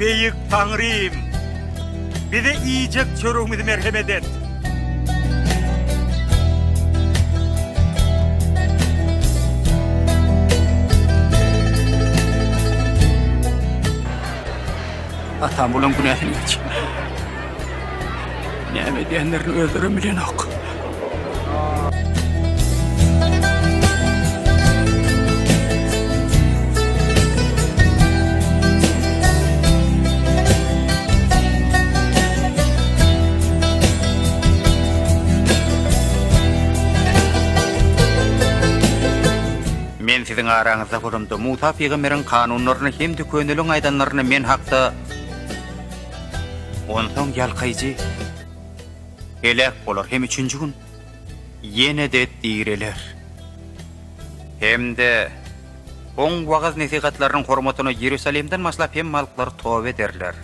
Büyük Tanrıyım. de iyice çoruğumuzu merhamet et. Atam bunun günahını iç. Neme diyenlerin öldürüm bilen ok. Мен сіздің араңызда көрімді Муса пиғамерін канунларыны хемді көнілің айданларыны мен хақта онсоң ялқайжи элек болар хем үчүнчү күн ене де Хем Хемді оң уағыз насихатларынын хорматына иерусалимден маслап хем малыклар тобе дерлер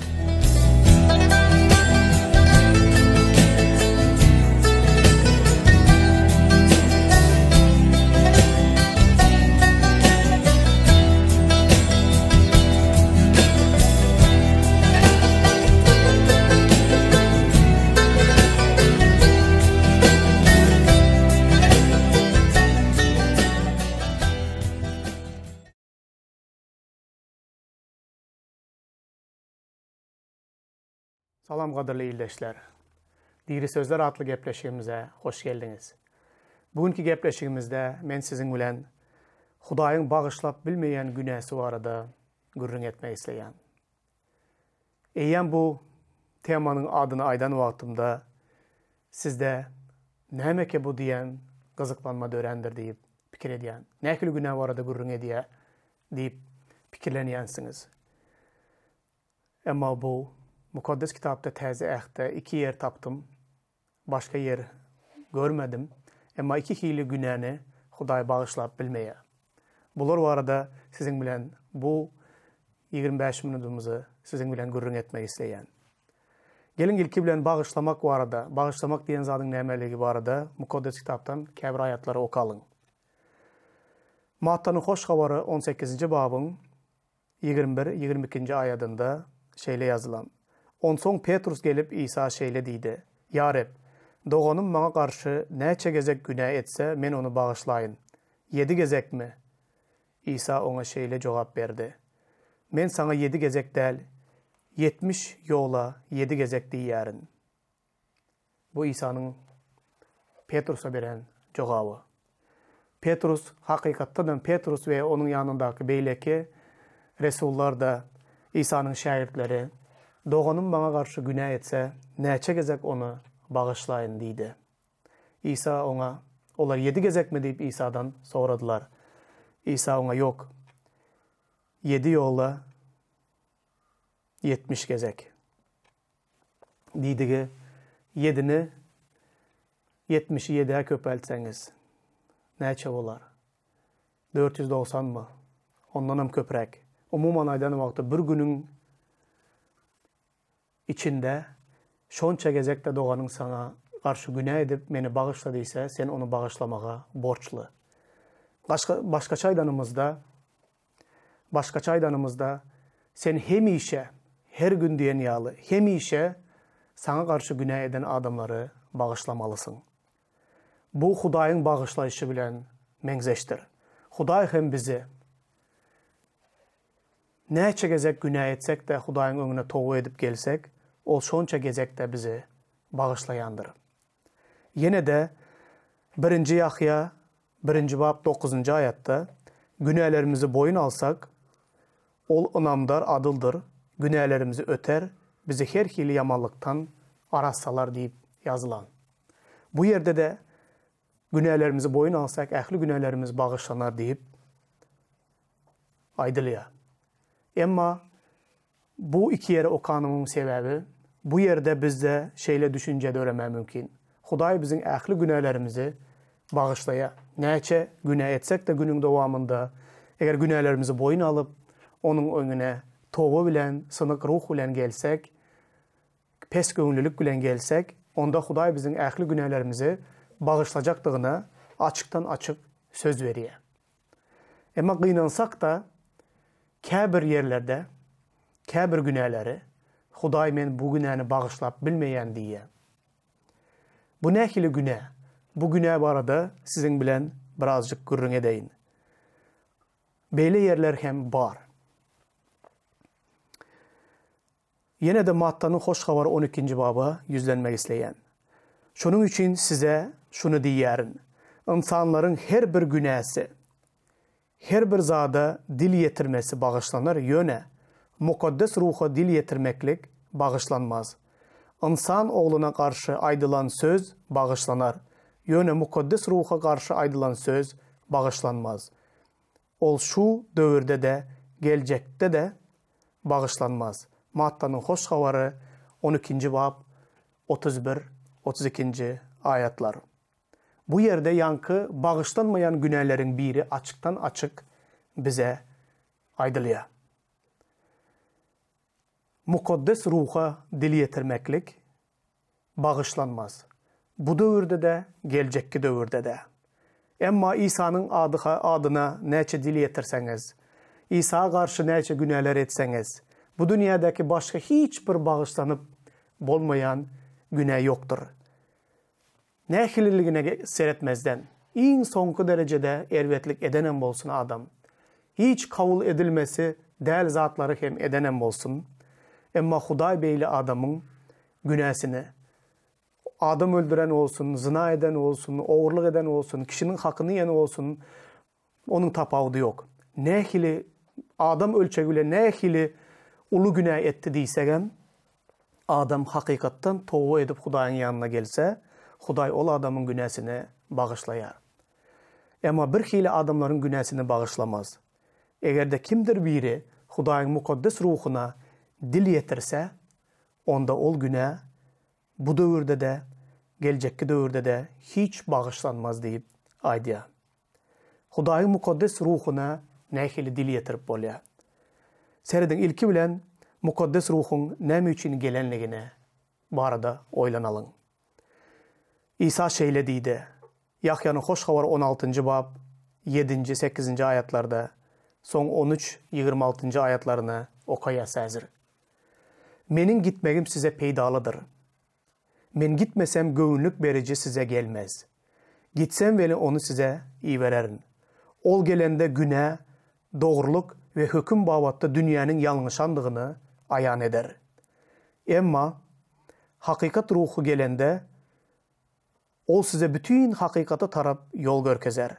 Salam qadirli yildoshlar. Diri so'zlar adlı gaplashigimizga xush keldingiz. Bugungi gaplashigimizda men sizin bilan Xudoying bag'ishlab bilmagan gunohi borida gurrung etmek isteyen. Eyen bu temanın adını aydan vaktimde sizde nemeke bu diyen kızıklanma dörendir deyip fikir ediyen. Nekül günah var da gurrun bu mukaddes kitapta tezi ehte iki yer taptım. Başka yer görmedim. Ama iki hili günahını Huday bağışlap bilmeye. Bular varada sizin bilen bu 25 minutumuzu sizin bilen gurrun etmek isteyen. Gelin ilki bilen bağışlamak varada, bağışlamak diyen zadın nemeligi varada mukaddes kitaptan kebir ayatları okalın. Maattanın hoş havarı 18. babın 21-22. ayadında şeyle yazılan. Onsoň Petrus gelip İsa şeýle diýdi: "Ya Rab, doganım maňa garşy näçe gezek günä etse, men onu bagyşlaýyn. 7 mi? İsa ona şeýle jogap berdi: "Men saňa 7 gezek däl, 70 ýola 7 gezek diýärin." Bu İsa'nın Petrusa beren cevabı. Petrus hakykatdan Petrus ve onun yanındaki beýleki Resullar da İsa'nın şagirdleri doğanım bana karşı günah etse neçe gezek onu bağışlayın dedi. İsa ona onlar yedi gezek mi deyip İsa'dan soradılar. İsa ona yok. Yedi yolla yetmiş gezek. Deydi yedini yetmişi yediye köpeltseniz neçe olar? 490 mı? Ondan hem köprek. Umuman aydan vakti bir günün içinde şonça gezekte doğanın sana karşı günah edip beni bağışladıysa sen onu bağışlamaya borçlu. Başka, başka çaydanımızda başka çaydanımızda sen hemişe her gün diyen dünyalı hemişe sana karşı günah eden adamları bağışlamalısın. Bu Hudayın bağışlayışı bilen menzeştir. Huday hem bizi ne çekecek günah etsek de Hudayın önüne toğu edip gelsek o sonca gezekte bizi bağışlayandır. Yine de 1. Yahya 1. bab 9. ayette günahlarımızı boyun alsak ol ınamdar adıldır. Günahlarımızı öter, bizi her hili yamanlıktan arasalar deyip yazılan. Bu yerde de günahlarımızı boyun alsak, əxli günahlarımız bağışlanar deyip aydılıya. Ama bu iki yere okanımın sebebi bu yerde bizde şeyle düşünce döreme mümkün. Xuday bizim əxli günahlarımızı bağışlaya. Nəçə günah etsek de günün devamında, eğer günahlarımızı boyun alıp onun önüne tovu bilen, sınıq ruh bilən gəlsək, pes gönüllülük bilən gelsek, onda Xuday bizim əxli günahlarımızı bağışlayacaqdığına açıqdan açık söz veriyor. Amma qıynansaq da kâbir yerlerde kâbir günahları Xuday men bu günahını bağışlap bilmeyen diye. Bu nähili günah? Bu günah barada sizin bilen birazcık gürrün edeyin. Beyle yerler hem bar. Yine de Matta'nın hoş havarı 12. baba yüzlenmek isteyen. Şunun için size şunu diyerim. İnsanların her bir günahı, her bir zada dil yetirmesi bağışlanır yöne mukaddes ruhu dil yetirmeklik bağışlanmaz. İnsan oğluna karşı aydılan söz bağışlanar. Yönü mukaddes ruha karşı aydılan söz bağışlanmaz. Ol şu dövrde de, gelecekte de bağışlanmaz. Matta'nın hoş havarı 12. bab 31-32. ayetler. Bu yerde yankı bağışlanmayan günahların biri açıktan açık bize aydılıyor mukaddes ruha dili yetirmeklik bağışlanmaz. Bu dövrde de, gelecekki dövrde de. Emma İsa'nın adı, adına neçe dili yetirseniz, İsa'ya karşı neçe günahlar etseniz, bu dünyadaki başka hiçbir bağışlanıp olmayan günah yoktur. Nähilligine seyretmezden, en soňky derejede ervetlik edenem bolsun adam. Hiç kabul edilmesi, däl zatlary hem edenem bolsun. Emma beyli adamın günəsini. adam öldürən olsun, zina edən olsun, oğurluk edən olsun, kişinin hakkını yeni olsun, onun tapavdı yok. Ne hili adam ölçegüyle ne hili ulu günə etdi deysegen, adam haqiqatdan tovba edib Hudaýyň yanına gelsə, Xuday ol adamın günəsini bagışlayar. Emma bir hili adamların günəsini bagışlamaz. Eger kimdir biri Xudayın mukaddes ruhuna dil yetirse onda ol güne bu dövrde de gelecekki dövrde de hiç bağışlanmaz deyip aydiya. Hudaýyň mukaddes ruhuna nähili dil yetirip bolýar. Serediň ilki bilen mukaddes ruhuň näme üçin gelenligine arada oylanalım. İsa şeýle diýdi. Yahyaň hoş habar 16 bab 7-nji 8-nji aýatlarda soň 13-26-njy okaya okaýasazdyr. Menin gitmeyim size peydalıdır. Men gitmesem gövünlük verici size gelmez. Gitsem veli onu size iyi vererin. Ol gelende güne, doğruluk ve hüküm babatta dünyanın yanlışandığını ayan eder. Emma hakikat ruhu gelende ol size bütün hakikatı tarap yol görkezer.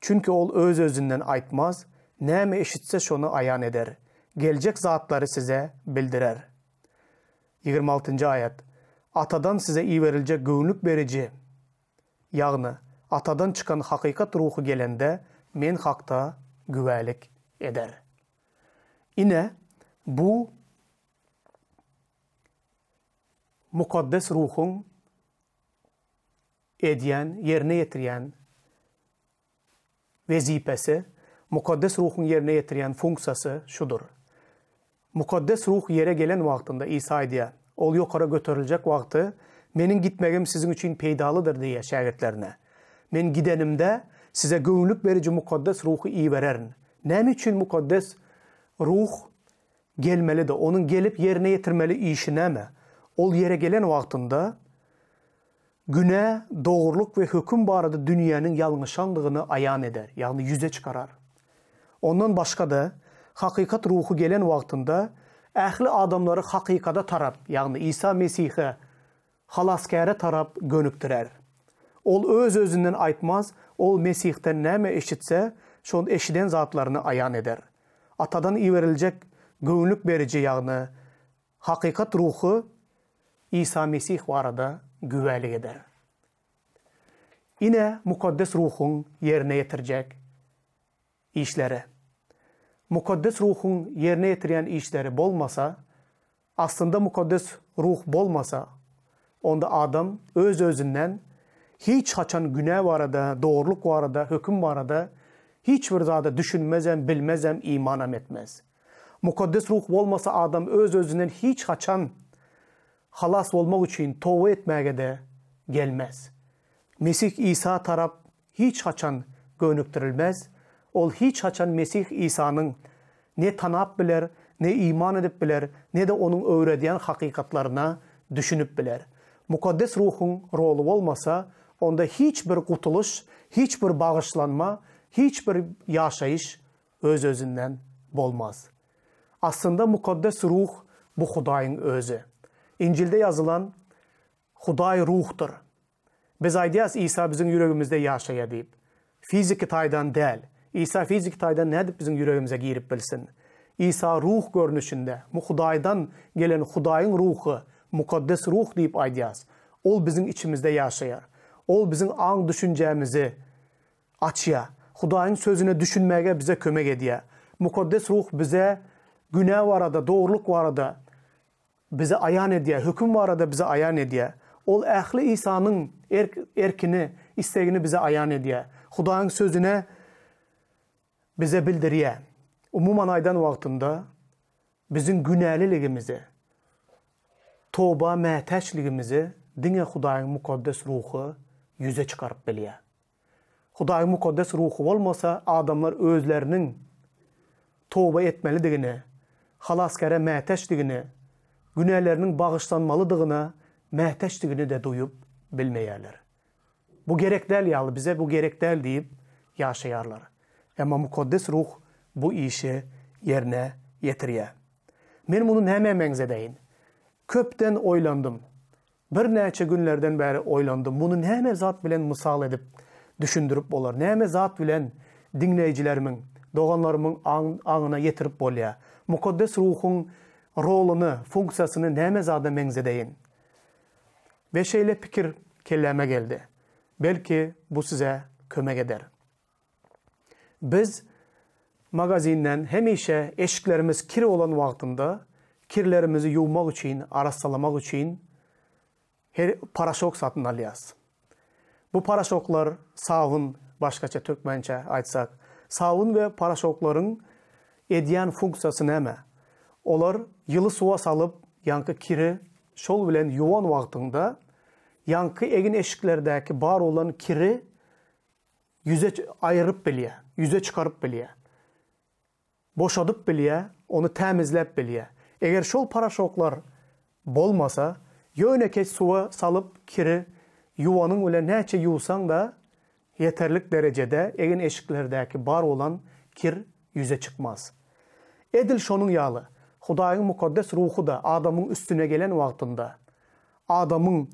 Çünkü ol öz özünden aytmaz, näme eşitse şunu ayan eder. Gelecek zatları size bildirer. 26. аят. Атадан сізе иверілже гөңлік береже. Яғни, атадан чықан хақиқат рухы келенде, мен хақта гүвәлік едер. Ине, бұл мұқаддес рухын едіян, еріне етірен везипесі, мұқаддес рухын еріне етірен функциясы шудыр. mukaddes ruh yere gelen vaktinde İsa diye ol yukarı götürülecek vakti menin gitmegim sizin için peydalıdır diye şagirdlerine. Men gidenimde size gönüllük verici mukaddes ruhu iyi vererin. Nem için mukaddes ruh gelmeli de onun gelip yerine yetirmeli işine mi? Ol yere gelen vaktinde güne doğruluk ve hüküm barada dünyanın yanlışanlığını ayan eder. Yani yüze çıkarar. Ondan başka da Haqiqat ruhu gelen vaktinde ehli adamları hakikada tarap yani İsa Mesih'e halaskere tarap gönüktürer. Ol öz özünden aytmaz, ol Mesih'ten neme eşitse şon eşiden zatlarını ayan eder. Atadan iverilecek gönlük verici yani haqiqat ruhu İsa Mesih varada güveli eder. Yine mukaddes ruhun yerine yetirecek işleri. mukaddes ruhun yerine getiren işleri bolmasa, aslında mukaddes ruh bolmasa, onda adam öz özünden hiç haçan güne var arada, doğruluk var arada, hüküm var arada, hiçbir zada düşünmezem, bilmezem, imanam etmez. Mukaddes ruh olmasa adam öz özünden hiç haçan halas olmak için tövbe etmeye de gelmez. Mesih İsa taraf hiç haçan gönüktürülmez. Ол hiç haçan Mesih İsa'nın ne tanap biler, ne iman edip biler, ne de onun öğrediyen hakikatlarına düşünüp biler. Mukaddes ruhun rolu olmasa, onda hiçbir bir hiçbir bağışlanma, bir yaşayış öz özünden bolmaz. Aslında mukaddes ruh bu xudayın özü. İncil'de yazılan Xuday ruhtur. Biz aydiyaz İsa bizim yüreğimizde yaşaya deyip. Fiziki taydan değil. İsa fizik taydan nädip bizim yüreğimize girip bilsin. İsa ruh görünüşünde, Xudaydan gelen Xudayın ruhu, mukaddes ruh deyip aydiyaz. Ol bizim içimizde yaşayar. Ol bizim an düşüncemizi açya. Xudayın sözüne düşünmeye bize kömek ediyor. Mukaddes ruh bize günah var arada, doğruluk var arada bize ayan ediyor. Hüküm var arada bize ayan ediyor. Ol ehli İsa'nın erk, erkini, isteğini bize ayan ediyor. Xudayın sözüne bize bildiriye, umuman aydan vaktinde bizim günahliligimizi, toba məhtəçligimizi dine Xudayın mukaddes ruhu yüze çıkarıp biliye. Xudayın mukaddes ruhu olmasa adamlar özlerinin toba etmelidigini, halaskere məhtəçligini, günahlarının bağışlanmalıdığını, məhtəçligini de duyup bilmeyerler. Bu gerek değil yalı bize, bu gerek değil deyip yaşayarlar. Ama mukaddes ruh bu işi yerine getiriyor. Men bunu näme meňzedeýin? Köpden Bir näçe günlerden beri oylandym. Bunu näme zat bilen mysal edip düşündürüp bolar? Näme zat bilen dinleýijilerimin, doganlarymyň aňyna ýetirip bo'lya Mukaddes ruhuň roluny, funksiýasyny näme zada meňzedeýin? Ve şeýle pikir kelleme geldi. Belki bu size kömek eder. Biz magazinden hemişe eşiklerimiz kir olan vaktinde kirlerimizi yuvmak için, arasalamak için her paraşok satın alıyaz. Bu paraşoklar sağın, başkaça Türkmençe aytsak, sağın ve paraşokların edyen funksiyası neme? Olar yılı suva salıp yankı kiri şol bilen yuvan vaktinde yankı egin eşiklerdeki bar olan kiri yüze ayırıp biliyə, yüze çıkarıp biliyə. boşadıp biliyə, onu təmizləb biliyə. Eğer şol paraşoklar bolmasa, yönəkeç suva salıp kiri yuvanın öyle neçe yusan da yeterlik derecede evin eşiklerdeki bar olan kir yüze çıkmaz. Edil şonun yağlı, Hudayın mukaddes ruhu da adamın üstüne gelen vaktinde, adamın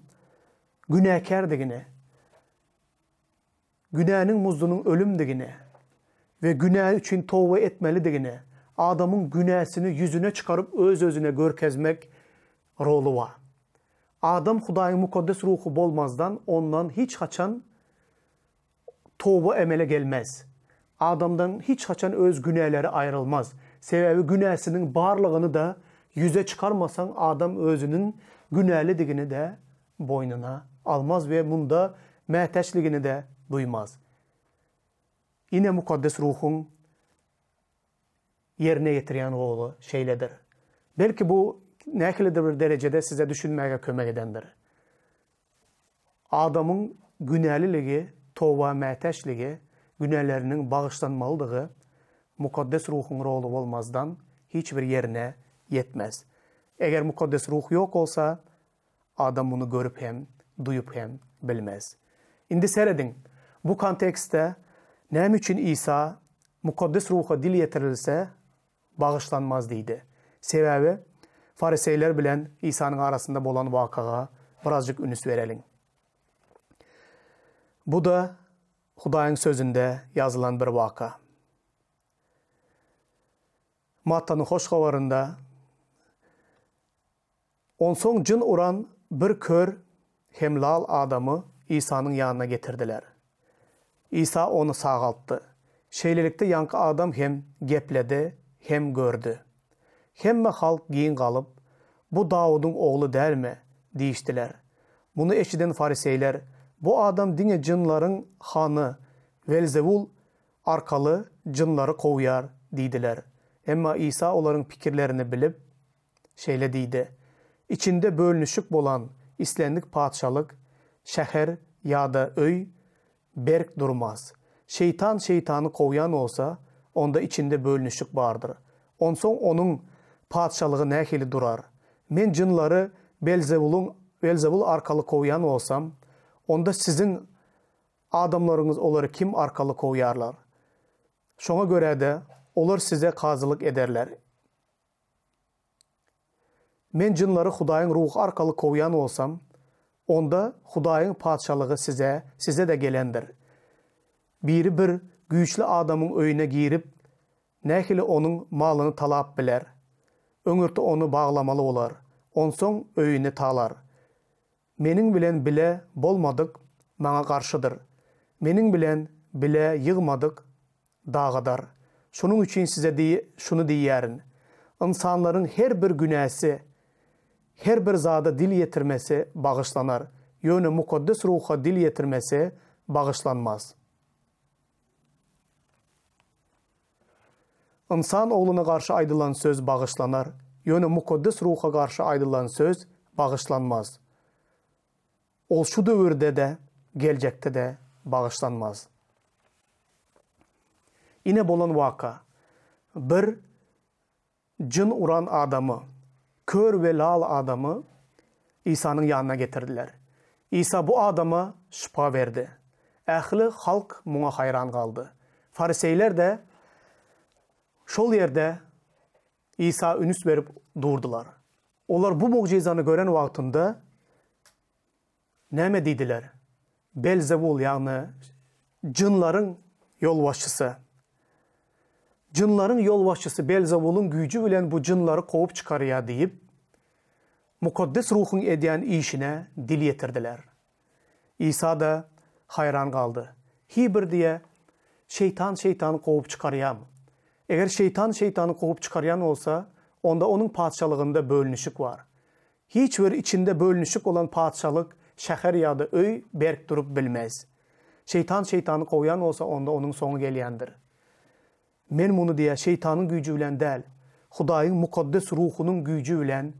günahkar digini, günahının muzlunun ölüm dediğine ve günah için tövbe etmeli dediğine adamın günahsini yüzüne çıkarıp öz özüne görkezmek rolü var. Adam Kudayın mukaddes ruhu bolmazdan ondan hiç haçan tövbe emele gelmez. Adamdan hiç haçan öz günahları ayrılmaz. Sebebi günahsının barlığını da yüze çıkarmasan adam özünün günahlı günahlidigini de boynuna almaz ve bunda məhtəçligini de duymaz. Yine mukaddes ruhun yerine getiren oğlu şeyledir. Belki bu neklidir bir derecede size düşünmeye kömek edendir. Adamın günəhliliyi, tova mətəşliyi, günahlarının bağışlanmalıdığı mukaddes ruhun rolü olmazdan hiçbir yerine yetmez. Eğer mukaddes ruh yok olsa adam bunu görüp hem, duyup hem bilmez. İndi seyredin. Bu kontekste ne için İsa mukaddes ruha dil getirilse bağışlanmaz deydi. Sebebi fariseyler bilen İsa'nın arasında olan vakağa birazcık ünüs verelim. Bu da Hudayın sözünde yazılan bir vaka. Matta'nın hoş havarında son jin uran bir kör hemlal adamı İsa'nın yanına getirdiler. İsa onu sağalttı. Şeylelikte yankı adam hem gepledi, hem gördü. Hemme halk giyin kalıp, bu Davud'un oğlu der mi? deyiştiler. Bunu eşiden fariseyler, bu adam dine cınların hanı, Velzevul arkalı cınları kovuyar, deydiler. Emma İsa onların fikirlerini bilip, şeyle deydi. İçinde bölünüşük olan islendik patşalık, şehir ya da öy berk durmaz. Şeytan şeytanı kovyan olsa, onda içinde bölünüşlük vardır. Onson onun padişalığı nähili durar. Men jınları Belzebul'un Belzebul arkalı kovyan olsam, onda sizin adamlarınız oları kim arkalı kovyarlar? Şoňa göre de olur size qazilyk ederler. Men jınları Hudaýyň ruhy arkaly kovyan olsam, Onda Xudayın padşalığı sizə, sizə də gələndir. Biri bir güçlü adamın öyünə girib, nəhili onun malını talab bilər. Öngürtü onu bağlamalı olar. Onson öyünü talar. Mening bilən bilə bolmadık, maňa garşydyr. Mening bilən bilə yığmadıq dağıdar. Şunun üçün sizə de, şunu diyerin. İnsanların her bir günəsi, her bir zada dil yetirmesi bağışlanar. Yönü mukaddes ruha dil yetirmesi bağışlanmaz. İnsan oğluna karşı aydılan söz bağışlanar. Yönü mukaddes ruha karşı aydılan söz bağışlanmaz. Ol şu dövrde de, gelecekte de bağışlanmaz. Yine bolan vaka. Bir, cin uran adamı. kör ve lal adamı İsa'nın yanına getirdiler. İsa bu adama şifa verdi. Ehli halk buna hayran kaldı. Fariseyler de şol yerde İsa ünüs verip durdular. Onlar bu mucizanı gören vaktinde mi dediler? Belzebul yani cınların yol başçısı cinların yol başçısı Belzavul'un gücü bilen bu cinları kovup çıkarıya deyip, mukaddes ruhun ediyen işine dil yetirdiler. İsa da hayran kaldı. Hibir diye şeytan şeytanı kovup çıkarıyam. Eğer şeytan şeytanı kovup çıkaryan olsa, onda onun padişalığında bölünüşük var. Hiç bir içinde bölünüşük olan padişalık, şəhər ya da öy berk durup bilmez. Şeytan şeytanı kovuyan olsa onda onun sonu geliyendir. Men bunu diye şeytanın gücü bilen değil, Hudayın mukaddes ruhunun gücü bilen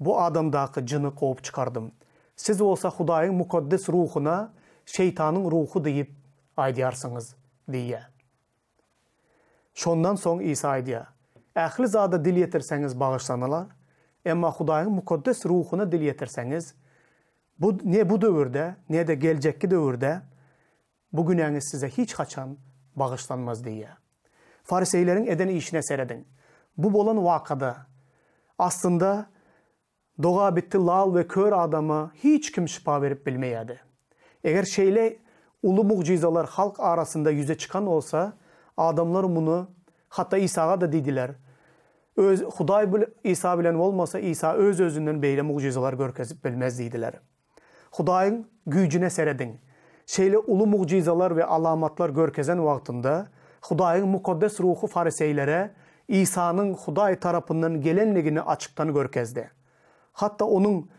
bu adamdaki cını kovup çıkardım. Siz olsa Hudayın mukaddes ruhuna şeytanın ruhu deyip aydiyarsınız diye. Şondan son İsa aydiya. Ähli zada dil yetirseňiz bagışlanylar, emma Hudaýyň mukaddes ruhuna dil yetirseňiz, bu ne bu döwürde, ne de geljekki döwürde bugün günäňiz size hiç haçan bağışlanmaz diye. Fariseylerin edeni işine seredin. Bu bolan vakada aslında doğa bitti lal ve kör adamı hiç kim şifa verip bilmeyedi. Eğer şeyle ulu mucizeler halk arasında yüze çıkan olsa adamlar bunu hatta İsa'ya da dediler. Öz, Huday İsa bilen olmasa İsa öz özünden böyle mucizeler görkezip bilmez dediler. Hudayın gücüne seredin. Şeyle ulu mucizeler ve alamatlar görkezen vaktinde Huday'ın mukaddes ruhu fariseylere İsa'nın Huday tarafından gelenligini açıktan görkezdi. Hatta onun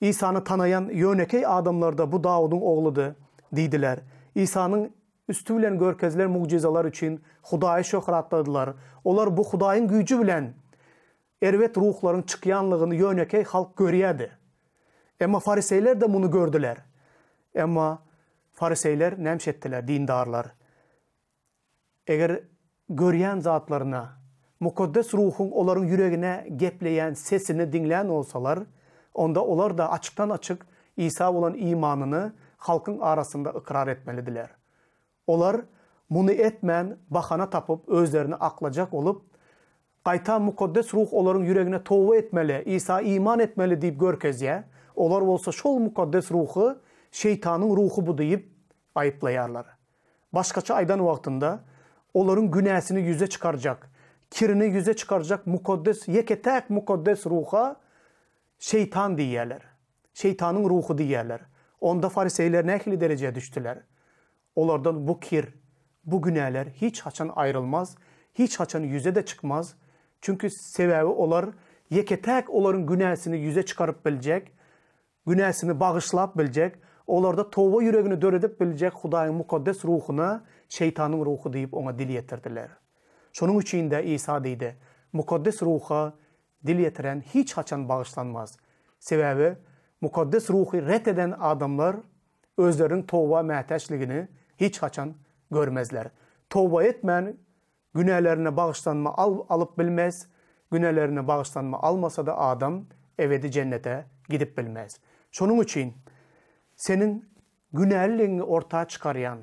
İsa'nı tanıyan yönekey adamlarda bu Davud'un oğludu deydiler. İsa'nın üstü bilen görkezler mucizeler için Huday'ı şöhratladılar. Onlar bu Huday'ın gücü bilen ervet ruhların çıkayanlığını yönekey halk görüyordu. Ama fariseyler de bunu gördüler. Ama fariseyler nemşettiler, dindarlar. Eğer görýän zatlaryna, mukaddes ruhun onların yüreğine gepleýän sesini dinleyen olsalar, onda onlar da açıktan açık İsa olan imanını halkın arasında ikrar etmelidiler. Olar muny etmän bahana tapyp özlerini aklajak olup Qayta mukaddes ruh onların yüreğine tovu etmeli, İsa iman etmeli diýip görkezýä, olar bolsa şol mukaddes ruhu şeytanın ruhu bu diýip aýyplayarlar. Başgaça aýdan wagtynda onların günahsını yüze çıkaracak. Kirini yüze çıkaracak mukaddes, yeketek mukaddes ruha şeytan diyerler. Şeytanın ruhu diyerler. Onda fariseyler nehli dereceye düştüler. Onlardan bu kir, bu günahlar hiç haçan ayrılmaz. Hiç haçan yüze de çıkmaz. Çünkü sebebi onlar yeketek onların günahsını yüze çıkarıp bilecek. Günahsını bağışlap bilecek. Onlarda tova yüreğini döredip bilecek Hudayın mukaddes ruhuna şeytanın ruhu deyip ona dil yetirdiler. Şunun için de İsa deydi, mukaddes ruha dil yetiren hiç haçan bağışlanmaz. Sebebi, mukaddes ruhu reddeden adamlar özlerin tova məhtəşligini hiç haçan görmezler. Tova etmen günahlarına bağışlanma al, alıp bilmez, günahlarına bağışlanma almasa da adam evedi cennete gidip bilmez. Şunun için senin günahliğini ortaya çıkarayan,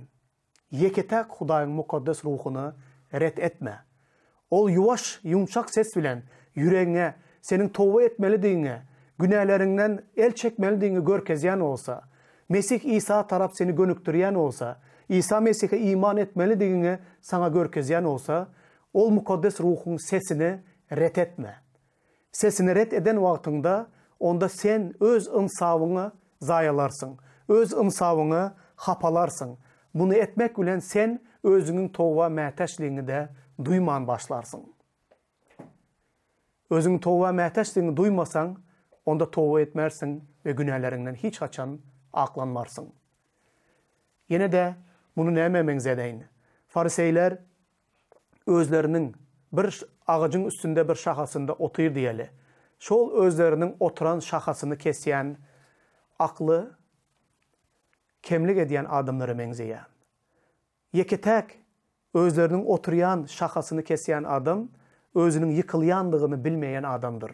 yekete Hudaýyň mukaddes ruhuny ret etme. Ol yuwaş, yumşak ses bilen yüreğine senin tövbe etmelidiğini, günahlarından el çekmelidiğini görkezyen olsa, Mesih İsa tarap seni gönüktürýän olsa, İsa Mesih'e iman etmelidiğini sana görkezyen olsa, ol mukaddes ruhun sesini ret etme. Sesini ret eden vaktinde onda sen öz insavını zayalarsın, öz insavını hapalarsın, Bunu etmek bilen sen özünün tova mäteşliğini de duyman başlarsın. Özünün tova mäteşliğini duymasan onda tova etmersin ve günahlarından hiç açan aklanmarsın. Yine de bunu neme menzedeyin. Fariseyler özlerinin bir ağacın üstünde bir şahasında otur diyeli. Şol özlerinin oturan şahasını kesiyen aklı kemlik ediyen adamlara menzeye. Yeketek özlerinin oturuyan şakasını kesiyen adam, özünün yıkılyandığını bilmeyen adamdır.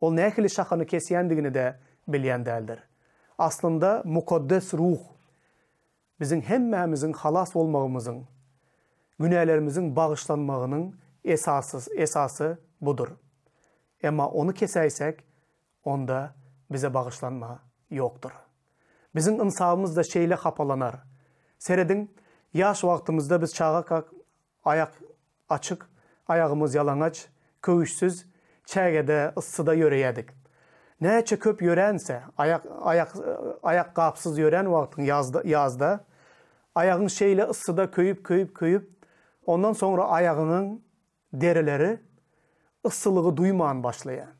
O nekili şakanı kesiyendiğini de bilyen değildir. Aslında mukaddes ruh, bizim hemmemizin halas olmağımızın, günahlarımızın bağışlanmağının esası, esası budur. Ama onu keseysek, onda bize bağışlanma yoktur.'' Bizim Біздің da да шейлі қапаланар. Середің яш уақытымызда біз чаға ayak açık, ayağımız yalanaç, kövüşsüz, çəgədə, ısıda yörəyədik. Ne köp yörənsə, ayak, ayak, ayak qapsız yörən vaktin yazda, yazda ayağın şeylə ısıda köyüp köyüp köyüp. ondan sonra ayağının derileri ıssılığı duyman başlayan.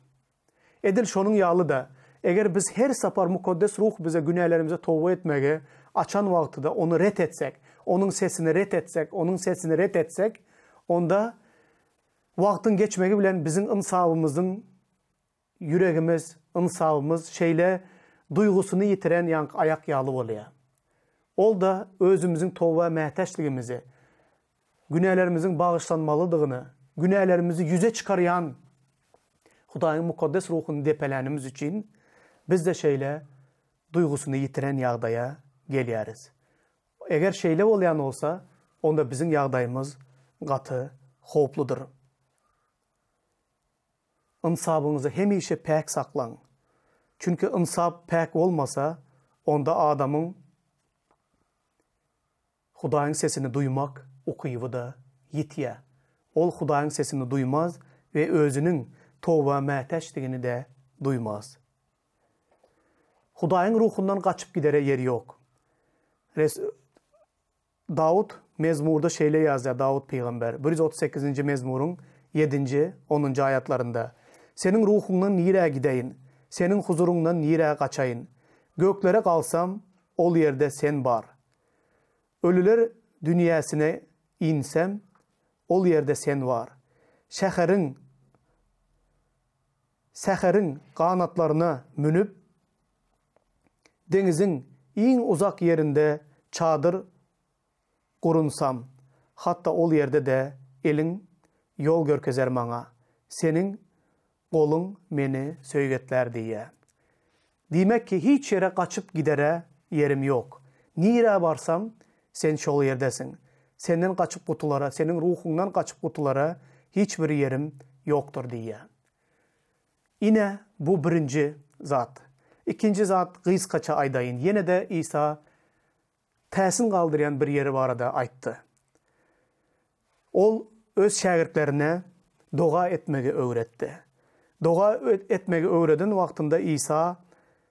Edil şonun yağlı da eğer biz her sefer mukaddes ruh bize günahlarımıza tövbe etmeyi açan vakti de onu ret etsek, onun sesini ret etsek, onun sesini ret etsek, onda vaktin geçmeyi bilen bizim insabımızın yüreğimiz, insabımız şeyle duygusunu yitiren yank ayak yağlı oluyor. Ol da özümüzün tövbe mehteşliğimizi, günahlarımızın bağışlanmalılığını, günahlarımızı yüze çıkarayan Hudayın mukaddes ruhunu depelenimiz için biz de şeyle duygusunu yitiren yağdaya geliyoruz. Eğer şeyle olan olsa, onda bizim yağdayımız qatı, xopludur. İnsabınızı işe pek saklan, çünkü insab pek olmasa, onda adamın Xudayın sesini duymak uqiyıvı da yitiyə. Ol Xudayın sesini duymaz ve özünün tova mətəşdiyini de duymaz. Hudayın ruhundan kaçıp gidere yeri yok. Res Davud mezmurda şeyle yazıyor Davud peygamber. 138. mezmurun 7. 10. ayetlerinde. Senin ruhundan nire gideyin? senin huzurundan nire kaçayın? Göklere kalsam ol yerde sen var. Ölüler dünyasına insem ol yerde sen var. Şehrin seherin kanatlarına münüp denizin en uzak yerinde çadır korunsam, hatta ol yerde de elin yol görkezer bana, senin kolun meni söygetler diye. Demek ki hiç yere kaçıp gidere yerim yok. Nire varsam sen şol yerdesin. Senden kaçıp kutulara, senin ruhundan kaçıp kutulara hiçbir yerim yoktur diye. Yine bu birinci zat. İkinci zat Gıys kaça aydayın. Yine de İsa təsin qaldıran bir yeri var da aytdı. Ol öz şagirdlerine doğa etmegi öğretti. Doğa etmegi öğreden vaktinde İsa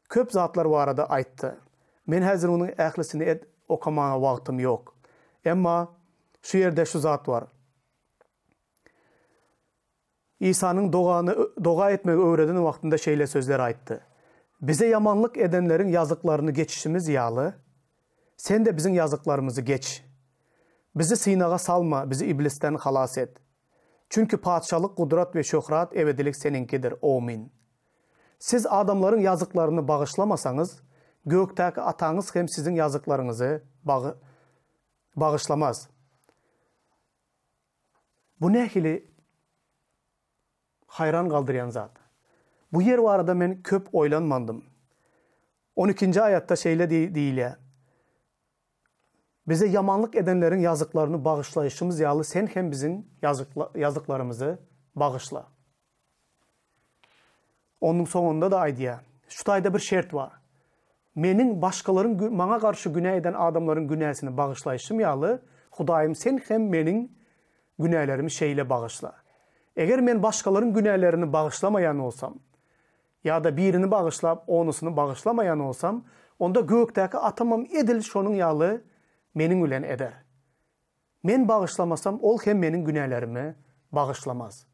köp zatlar var da aytdı. Men hazır onun ehlisini et, okamana vaktim yok. Ama şu yerde şu zat var. İsa'nın doğanı doğa etmegi öğreden vaktinde şeyle sözler aytdı. Bize yamanlık edenlerin yazıklarını geçişimiz yağlı. Sen de bizim yazıklarımızı geç. Bizi sinaga salma, bizi iblisten halas et. Çünkü padişahlık, kudret ve şöhrat ebedilik seninkidir. Amin. Siz adamların yazıklarını bağışlamasanız, gökteki atanız hem sizin yazıklarınızı bağı bağışlamaz. Bu nehili hayran kaldıran zat. Bu yer arada men köp oylanmandım. 12. ayatta şeyle değil ya. Bize yamanlık edenlerin yazıklarını bağışlayışımız yağlı sen hem bizim yazıkla, yazıklarımızı bağışla. Onun sonunda da aydiya. Şu ayda bir şart var. Menin başkaların bana karşı günah eden adamların günahsini bağışlayışım yağlı. Hudayım sen hem menin günahlarımı şeyle bağışla. Eğer men başkaların günahlarını bağışlamayan olsam, ya da birini bağışlap onusunu bağışlamayan olsam, onda gökteki atamam edil şonun yalı menin ülen eder. Men bağışlamasam ol hem menin günahlarımı bağışlamaz.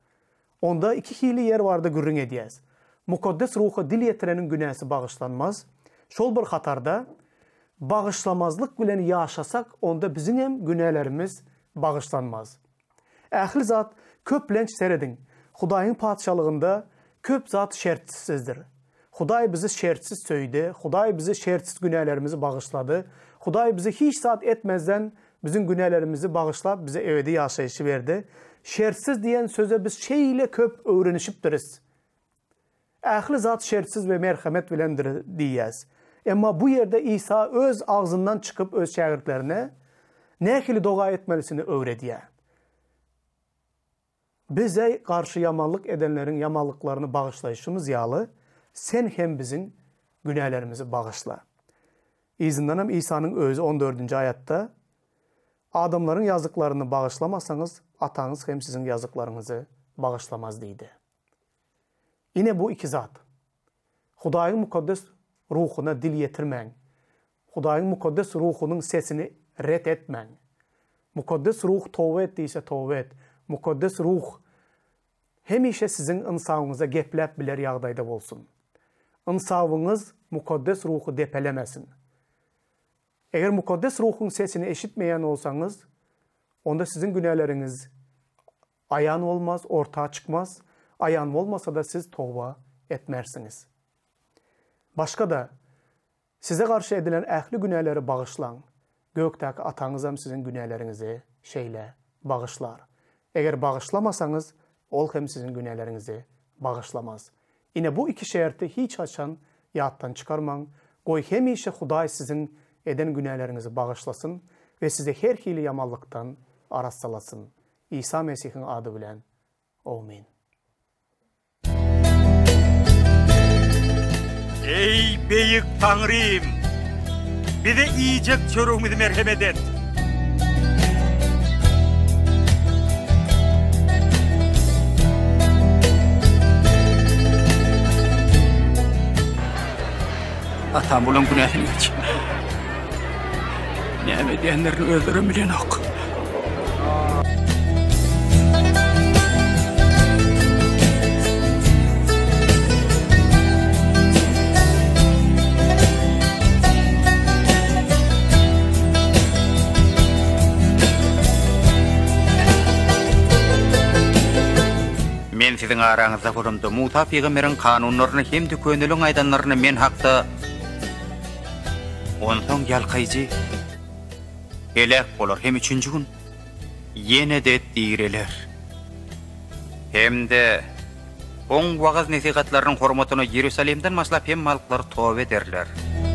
Onda iki hili yer vardı gürrün ediyez. Mukaddes ruhu dil yetirenin günahı bağışlanmaz. Şol bir hatarda bağışlamazlık bilen yaşasak onda bizim hem günahlarımız bağışlanmaz. Ähli zat köplenç seredin. Hudaýyň patşalygynda Köp zat şertsizdir. Xuday bizi şertsiz söydü, Xuday bizi şertsiz günahlarımızı bağışladı. Xuday bizi hiç zat etmezden bizim günahlarımızı bağışlap bize evde yaşayışı verdi. Şertsiz diyen söze biz şey ile köp öğrenişip dürüz. Ahli zat şertsiz ve merhamet bilendir diyez. Ama bu yerde İsa öz ağzından çıkıp öz şagirdlerine nekili doğa etmelisini öğrediyor bize karşı yamalık edenlerin yamalıklarını bağışlayışımız yağlı. Sen hem bizim günahlarımızı bağışla. İzinden hem İsa'nın özü 14. ayette, adamların yazıklarını bağışlamazsanız atanız hem sizin yazıklarınızı bağışlamaz deydi. Yine bu iki zat. Hudayın mukaddes ruhuna dil yetirmen. Hudayın mukaddes ruhunun sesini ret etmen. Mukaddes ruh tövbe ettiyse tövbe et mukaddes ruh hemişe sizin insavınıza gepläp biler ýagdaýda bolsun. Insavınız mukaddes ruhu depelemesin. Eğer mukaddes ruhun sesini eşitmeyen olsanız, onda sizin günäleriniz ayan olmaz, orta çıkmaz. Ayan olmasa da siz tövbe etmersiniz. Başka da size karşı edilen ehli günahları bağışlan. Gökteki atanız hem sizin günahlarınızı şeyle bağışlar. Eğer bağışlamasanız, ol hem sizin günahlarınızı bağışlamaz. Yine bu iki şerti hiç açan yaddan çıkarman. Koy hem işe Huday sizin eden günahlarınızı bağışlasın ve size her hili yamallıktan arasalasın. İsa Mesih'in adı bilen. Amin. Ey büyük Tanrım! atam bulan günahını geç. Neme diyenlerin özleri bilen ok. Men sizin aranızda bulundu. Musa Peygamberin kanunlarını hem de könülün aydanlarını men hakta онтон ялкайзы элек болор эми үчүнчү күн эне де тийрелер Әмді оң вагыз насихатларынын кормотуна иерусалимден маслап ем алыктар тобе дерлер